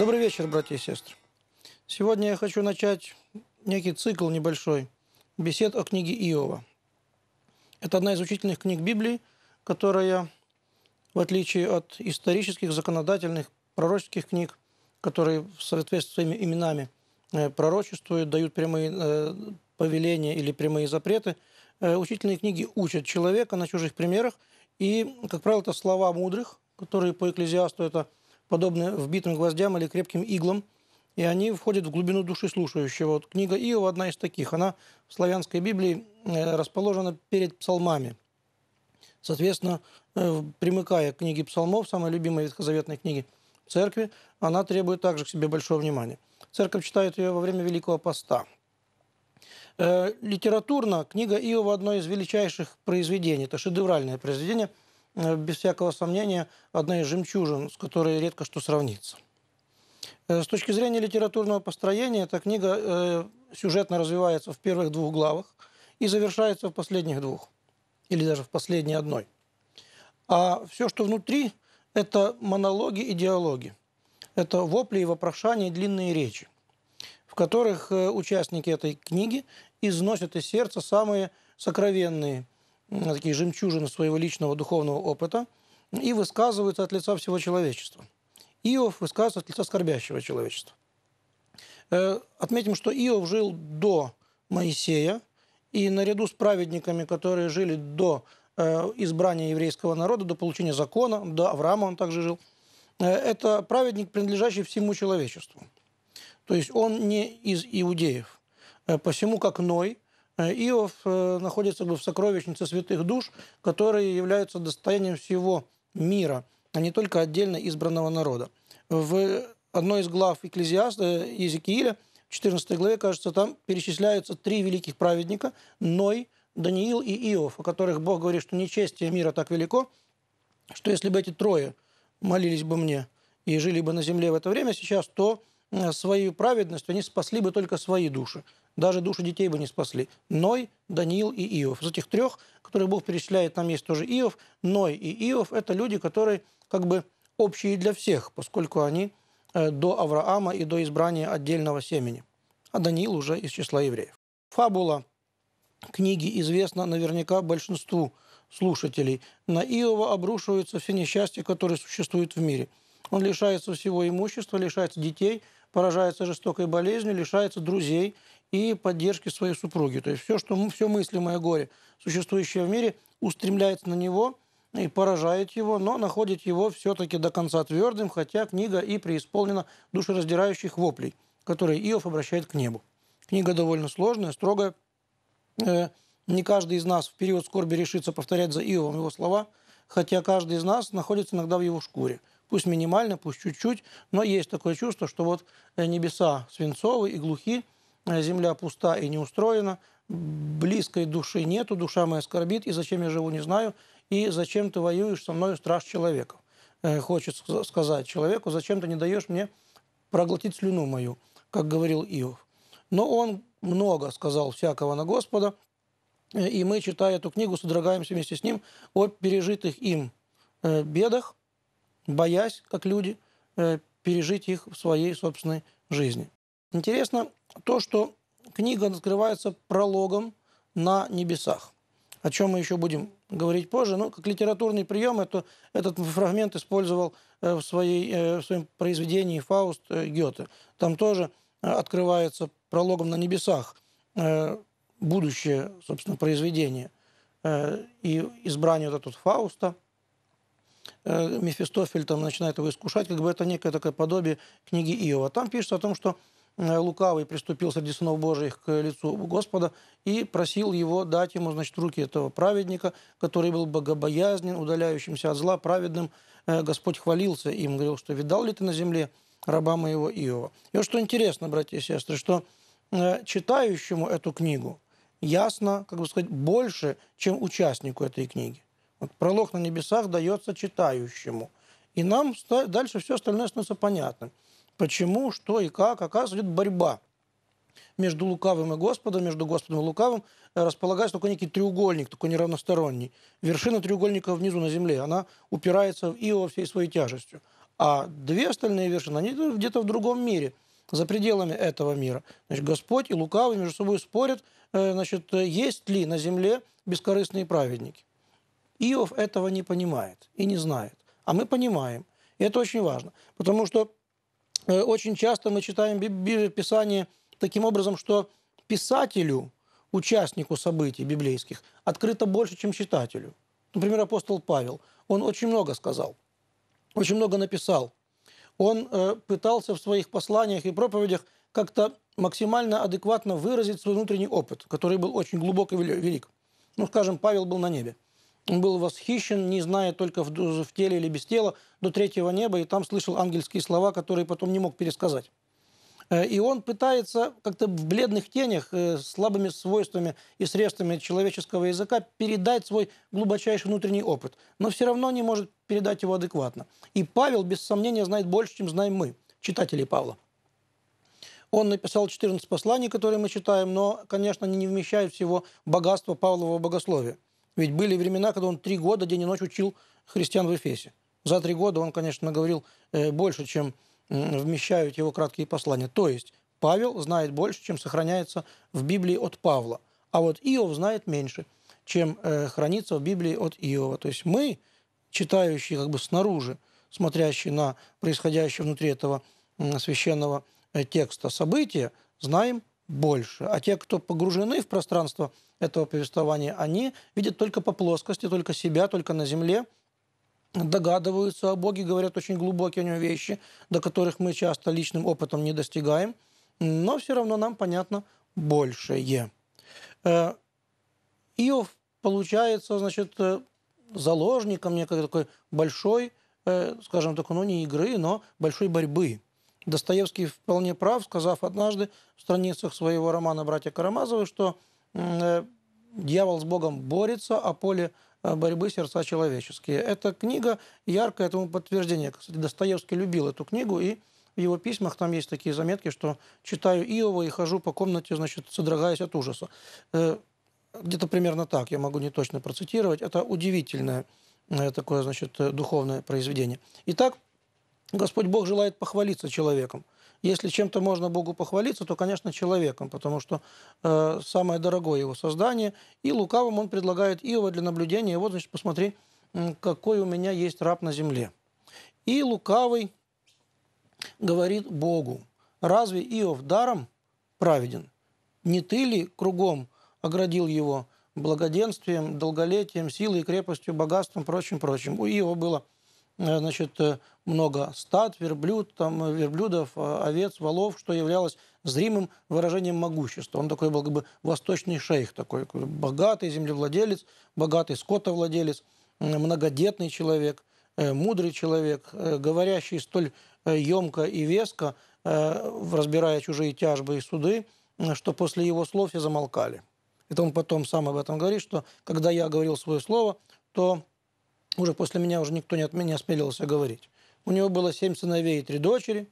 Добрый вечер, братья и сестры. Сегодня я хочу начать некий цикл небольшой бесед о книге Иова. Это одна из учительных книг Библии, которая, в отличие от исторических, законодательных, пророческих книг, которые в соответствии с своими именами э, пророчествуют, дают прямые э, повеления или прямые запреты, э, учительные книги учат человека на чужих примерах, и, как правило, это слова мудрых, которые по экклезиасту это – подобны вбитым гвоздям или крепким иглам, и они входят в глубину души слушающего. Вот книга Иова одна из таких. Она в славянской Библии э, расположена перед псалмами. Соответственно, э, примыкая к книге псалмов, самой любимой ветхозаветной книги церкви, она требует также к себе большого внимания. Церковь читает ее во время Великого Поста. Э, литературно книга Иова – одно из величайших произведений. Это шедевральное произведение – Э, без всякого сомнения, одна из жемчужин, с которой редко что сравнится. Э, с точки зрения литературного построения, эта книга э, сюжетно развивается в первых двух главах и завершается в последних двух, или даже в последней одной. А все, что внутри, это монологи и диалоги. Это вопли и вопрошания, длинные речи, в которых участники этой книги износят из сердца самые сокровенные такие жемчужины своего личного духовного опыта и высказываются от лица всего человечества. Иов высказывается от лица скорбящего человечества. Э, отметим, что Иов жил до Моисея, и наряду с праведниками, которые жили до э, избрания еврейского народа, до получения закона, до Авраама он также жил, э, это праведник, принадлежащий всему человечеству. То есть он не из иудеев. Посему, как Ной – Э, Иов э, находится бы в сокровищнице святых душ, которые являются достоянием всего мира, а не только отдельно избранного народа. В одной из глав Экклезиаста Езекииля, 14 главе, кажется, там перечисляются три великих праведника – Ной, Даниил и Иов, о которых Бог говорит, что нечестие мира так велико, что если бы эти трое молились бы мне и жили бы на земле в это время сейчас, то своей праведностью они спасли бы только свои души – даже души детей бы не спасли. Ной, Даниил и Иов. Из этих трех, которые Бог перечисляет, там есть тоже Иов. Ной и Иов – это люди, которые как бы общие для всех, поскольку они э, до Авраама и до избрания отдельного семени. А Даниил уже из числа евреев. Фабула книги известна наверняка большинству слушателей. На Иова обрушиваются все несчастья, которые существуют в мире. Он лишается всего имущества, лишается детей, поражается жестокой болезнью, лишается друзей и поддержки своей супруги. То есть все, что, все мыслимое горе, существующее в мире, устремляется на него и поражает его, но находит его все-таки до конца твердым, хотя книга и преисполнена душераздирающих воплей, которые Иов обращает к небу. Книга довольно сложная, строгая. Э, не каждый из нас в период скорби решится повторять за Иовом его слова, хотя каждый из нас находится иногда в его шкуре. Пусть минимально, пусть чуть-чуть, но есть такое чувство, что вот э, небеса свинцовые и глухи, земля пуста и не устроена, близкой души нету, душа моя скорбит, и зачем я живу, не знаю, и зачем ты воюешь со мною, страж человеков. Э, хочет сказать человеку, зачем ты не даешь мне проглотить слюну мою, как говорил Иов. Но он много сказал всякого на Господа, э, и мы, читая эту книгу, содрогаемся вместе с ним о пережитых им э, бедах, боясь, как люди, пережить их в своей собственной жизни. Интересно то, что книга открывается прологом на небесах, о чем мы еще будем говорить позже. Но как литературный прием это, этот фрагмент использовал в, своей, в своем произведении «Фауст» Гёте. Там тоже открывается прологом на небесах будущее, собственно, произведение э, и избрание вот этого Фауста э, – Мефистофель там начинает его искушать, как бы это некое такое подобие книги Иова. Там пишется о том, что Э, лукавый приступил среди сынов Божьих к лицу Господа и просил его дать ему, значит, руки этого праведника, который был богобоязнен, удаляющимся от зла, праведным. Э, Господь хвалился им, говорил, что видал ли ты на земле раба моего Иова. И вот что интересно, братья и сестры, что э, читающему эту книгу ясно, как бы сказать, больше, чем участнику этой книги. Вот пролог на небесах дается читающему. И нам дальше все остальное становится понятным почему, что и как. Оказывается, идет борьба между лукавым и Господом, между Господом и лукавым э, располагается только некий треугольник, такой неравносторонний. Вершина треугольника внизу на земле, она упирается в Ио всей своей тяжестью. А две остальные вершины, они где-то в другом мире, за пределами этого мира. Значит, Господь и лукавый между собой спорят, э, значит, есть ли на земле бескорыстные праведники. Иов этого не понимает и не знает. А мы понимаем. И это очень важно. Потому что Э, очень часто мы читаем Писание таким образом, что писателю, участнику событий библейских, открыто больше, чем читателю. Например, апостол Павел. Он очень много сказал, очень много написал. Он э, пытался в своих посланиях и проповедях как-то максимально адекватно выразить свой внутренний опыт, который был очень глубок и велик. Ну, скажем, Павел был на небе – он был восхищен, не зная только в, в теле или без тела, до третьего неба, и там слышал ангельские слова, которые потом не мог пересказать. Э, и он пытается как-то в бледных тенях, э, слабыми свойствами и средствами человеческого языка передать свой глубочайший внутренний опыт, но все равно не может передать его адекватно. И Павел, без сомнения, знает больше, чем знаем мы, читатели Павла. Он написал 14 посланий, которые мы читаем, но, конечно, они не вмещают всего богатства Павлового богословия. Ведь были времена, когда он три года день и ночь учил христиан в Эфесе. За три года он, конечно, наговорил э, больше, чем вмещают его краткие послания. То есть Павел знает больше, чем сохраняется в Библии от Павла. А вот Иов знает меньше, чем э, хранится в Библии от Иова. То есть мы, читающие как бы снаружи, смотрящие на происходящее внутри этого священного э, текста события, знаем больше. А те, кто погружены в пространство этого повествования, они видят только по плоскости, только себя, только на земле, догадываются о Боге, говорят очень глубокие у него вещи, до которых мы часто личным опытом не достигаем, но все равно нам понятно большее. Э, Иов получается, значит, э, заложником некой такой большой, э, скажем так, ну не игры, но большой борьбы. Достоевский вполне прав, сказав однажды в страницах своего романа «Братья Карамазовы», что э, дьявол с Богом борется, а поле э, борьбы сердца человеческие. Эта книга яркое этому подтверждение. Кстати, Достоевский любил эту книгу, и в его письмах там есть такие заметки, что читаю Иова и хожу по комнате, значит, содрогаясь от ужаса. Э, где-то примерно так, я могу не точно процитировать. Это удивительное такое, значит, духовное произведение. Итак, Господь Бог желает похвалиться человеком. Если чем-то можно Богу похвалиться, то, конечно, человеком, потому что э, самое дорогое его создание. И лукавым он предлагает Иова для наблюдения. Вот, значит, посмотри, какой у меня есть раб на земле. И лукавый говорит Богу, разве Иов даром праведен? Не ты ли кругом оградил его благоденствием, долголетием, силой, крепостью, богатством, прочим, прочим? У Иова было Э, значит, э, много стад, верблюд, там, э, верблюдов, овец, волов что являлось зримым выражением могущества. Он такой был как бы восточный шейх, такой богатый землевладелец, богатый скотовладелец, многодетный человек, мудрый человек, говорящий столь емко и веско, разбирая чужие тяжбы и суды, что после его слов все замолкали. Это он потом сам об этом говорит, что когда я говорил свое слово, то уже после меня уже никто не от меня осмелился говорить. У него было семь сыновей и три дочери,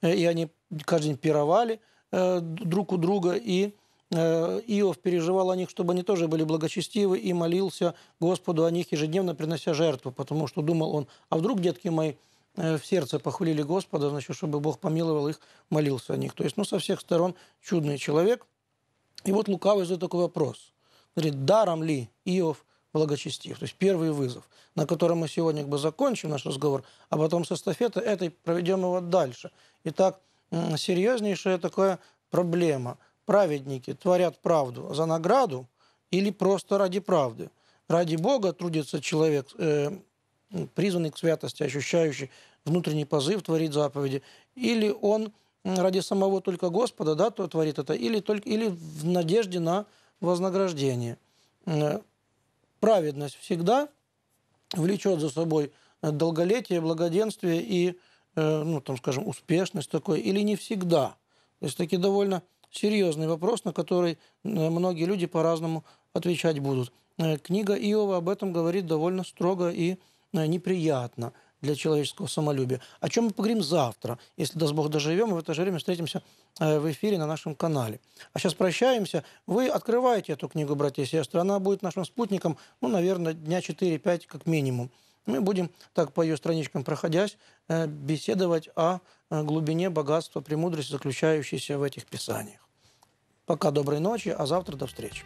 э, и они каждый день пировали э, друг у друга, и э, Иов переживал о них, чтобы они тоже были благочестивы, и молился Господу о них ежедневно, принося жертву, потому что думал он, а вдруг детки мои в сердце похвалили Господа, значит, чтобы Бог помиловал их, молился о них. То есть, ну, со всех сторон чудный человек. И вот лукавый задает такой вопрос. Говорит, даром ли Иов благочестив. То есть первый вызов, на котором мы сегодня как бы закончим наш разговор, а потом с эстафеты этой проведем его дальше. Итак, серьезнейшая такая проблема. Праведники творят правду за награду или просто ради правды. Ради Бога трудится человек, э, призванный к святости, ощущающий внутренний позыв творить заповеди, или он ради самого только Господа да, то творит это, или, только, или в надежде на вознаграждение праведность всегда влечет за собой э, долголетие, благоденствие и, э, ну, там, скажем, успешность такой, или не всегда. То есть таки довольно серьезный вопрос, на который многие люди по-разному отвечать будут. Э, книга Иова об этом говорит довольно строго и неприятно для человеческого самолюбия. О чем мы поговорим завтра, если, даст Бог, доживем, и в это же время встретимся э, в эфире на нашем канале. А сейчас прощаемся. Вы открываете эту книгу, братья и сестры. Она будет нашим спутником, ну, наверное, дня 4-5 как минимум. Мы будем, так по ее страничкам проходясь, э, беседовать о э, глубине богатства, премудрости, заключающейся в этих писаниях. Пока доброй ночи, а завтра до встречи.